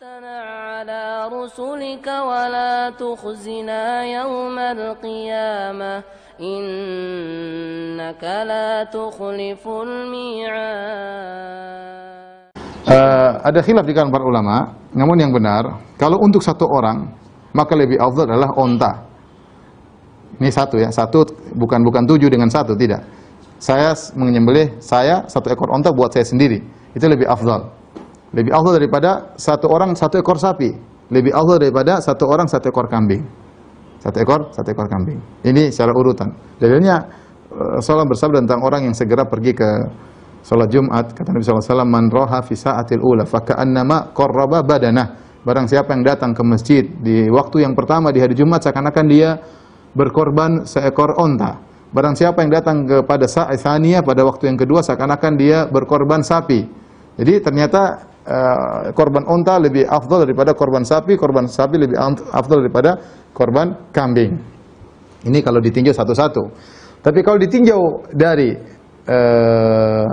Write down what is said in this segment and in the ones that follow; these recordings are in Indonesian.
Eh, ada khilaf di kalangan para ulama, namun yang benar, kalau untuk satu orang, maka lebih afdal adalah onta. Ini satu ya, satu bukan bukan tujuh dengan satu tidak. Saya menyembelih saya satu ekor onta buat saya sendiri, itu lebih afdal. Lebih afdal daripada satu orang satu ekor sapi. Lebih afdal daripada satu orang satu ekor kambing. Satu ekor satu ekor kambing. Ini secara urutan. Dalilnya Rasulullah eh, bersabda tentang orang yang segera pergi ke salat Jumat, kata Nabi Alaihi Wasallam, Man roha fi sa'atil ula, ka'annama qarraba badanah. Barang siapa yang datang ke masjid di waktu yang pertama di hari Jumat, seakan-akan dia berkorban seekor onta. Barang siapa yang datang kepada saniyah pada waktu yang kedua, seakan-akan dia berkorban sapi. Jadi ternyata uh, korban unta lebih afdol daripada korban sapi, korban sapi lebih afdol daripada korban kambing. Ini kalau ditinjau satu-satu. Tapi kalau ditinjau dari uh, eh,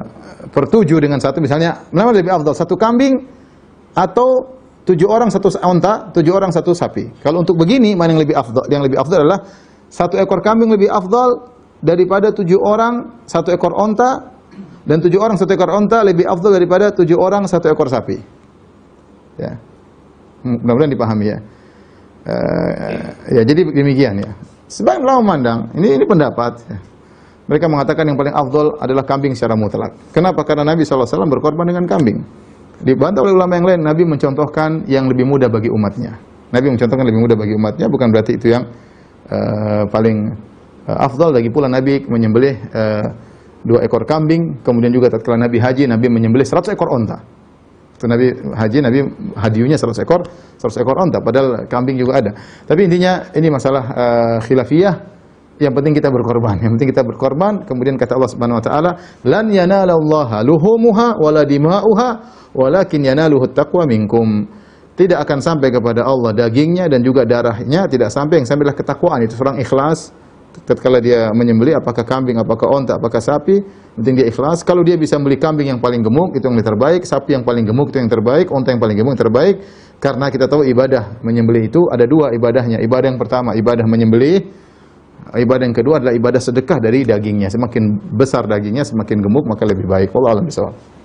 pertujuh dengan satu misalnya, mana lebih afdol satu kambing atau tujuh orang satu unta, tujuh orang satu sapi. Kalau untuk begini mana yang lebih afdal? Yang lebih afdol adalah satu ekor kambing lebih afdol daripada tujuh orang satu ekor onta dan tujuh orang satu ekor onta lebih afdal daripada tujuh orang satu ekor sapi. Ya. Hmm, mudah-mudahan dipahami ya. Uh, ya jadi demikian ya. Sebagai ulama memandang ini ini pendapat. Ya. Mereka mengatakan yang paling afdol adalah kambing secara mutlak. Kenapa? Karena Nabi SAW berkorban dengan kambing. Dibantah oleh ulama yang lain, Nabi mencontohkan yang lebih mudah bagi umatnya. Nabi mencontohkan lebih mudah bagi umatnya, bukan berarti itu yang uh, paling uh, afdol. Lagi pula Nabi menyembelih uh, dua ekor kambing, kemudian juga tatkala Nabi haji Nabi menyembelih 100 ekor onta. Itu Nabi haji Nabi hadiunya 100 ekor, 100 ekor onta padahal kambing juga ada. Tapi intinya ini masalah uh, khilafiyah yang penting kita berkorban. Yang penting kita berkorban. Kemudian kata Allah Subhanahu wa taala, "Lan yanalallaha luhumuha wala dima'uha, walakin yanaluhu taqwa minkum." Tidak akan sampai kepada Allah dagingnya dan juga darahnya tidak sampai yang sampailah ketakwaan itu seorang ikhlas tatkala dia menyembeli, apakah kambing, apakah onta, apakah sapi, penting dia ikhlas. Kalau dia bisa beli kambing yang paling gemuk itu yang terbaik, sapi yang paling gemuk itu yang terbaik, onta yang paling gemuk yang terbaik karena kita tahu ibadah menyembeli itu ada dua ibadahnya. Ibadah yang pertama ibadah menyembeli, Ibadah yang kedua adalah ibadah sedekah dari dagingnya. Semakin besar dagingnya, semakin gemuk, maka lebih baik. Wallahu a'lam bishawab.